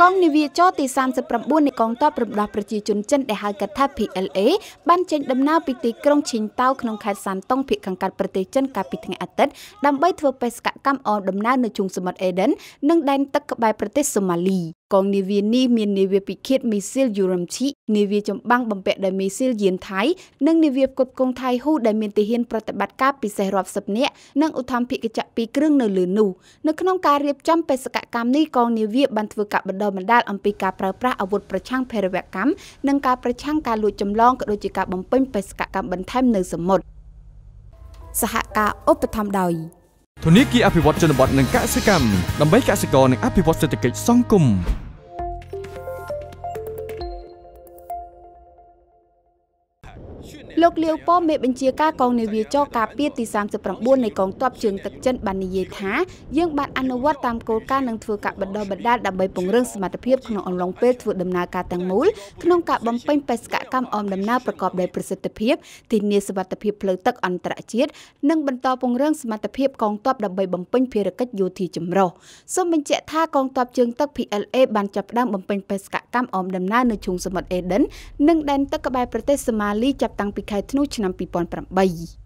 កងនាវាចរទី39នៃកងទ័ពរំដោះប្រជាជនចិនដែលហៅកាត់ថា PLA បានចេញដំណើរពីទីក្រុងឈីងតៅក្នុងខេត្តសានតុងភាគខាងកើតប្រទេសចិនកាលពីថ្ងៃអាទិត្យដើម្បីធ្វើបេសកកម្មអមដំណើរនៅជុំសមុទ្រអេដិននិងដែនទឹកក្បែរប្រទេសសូម៉ាលី។កងនាវានេះមាននាវាពិឃាតមីស៊ីលយូរ៉មឈីនាវាចម្បាំងបំពាក់ដោយមីស៊ីលយានថៃនិងនាវាផ្គត់ផ្គង់ថៃហ៊ូដែលមានទាហានប្រតិបត្តិការពិសេសរាប់សិបនាក់និងឧទ្ធម្ភិកចៈពីរគ្រឿងនៅលើនោះនៅក្នុងការរៀបចំបេសកកម្មនេះកងនាវាបានធ្វើការបណ្ដុះបណ្ដាលអំពីការប្រើប្រាស់អាវុធប្រឆាំងភេរវកម្មនិងការប្រឆាំងការលួចចម្លងក៏ដូចជាការបំពេញបេសកកម្មបន្ថែមនៅសមុទ្រសហការឧបត្ថម្ភដោយធនាគារអភិវឌ្ឍជនបទនិងកសិកម្មដើម្បីកសិករនិងអភិវឌ្ឍសេដ្ឋកិច្ចសង្គមលោកលាវប៉ូមេបញ្ជាការកងនាវាចរការពារទី39នៃកងទ័ពជើងទឹកចិនបាននិយាយថាយើងបានអនុវត្តតាមគោលការណ៍និងធ្វើការបណ្ដុះបណ្ដាលដើម្បីពង្រឹងសមត្ថភាពក្នុងអំឡុងពេលធ្វើដំណើរការទាំងមូលក្នុងការបំពេញបេសកកម្មអមដំណើរប្រកបដោយប្រសិទ្ធភាពធានាសុវត្ថិភាពផ្លូវទឹកអន្តរជាតិនិងបន្តពង្រឹងសមត្ថភាពកងទ័ពដើម្បីបំពេញភារកិច្ចយោធាចម្រុះសូមបញ្ជាក់ថាកងទ័ពជើងទឹក PLA បានចាប់ផ្ដើមបំពេញបេសកកម្មអមដំណើរនៅឈូងសមុទ្រអេដិននិងដែនទឹកក្បែរប្រទេសសូម៉ាលីចាប់តាំងពីខែធ្នូឆ្នាំ2008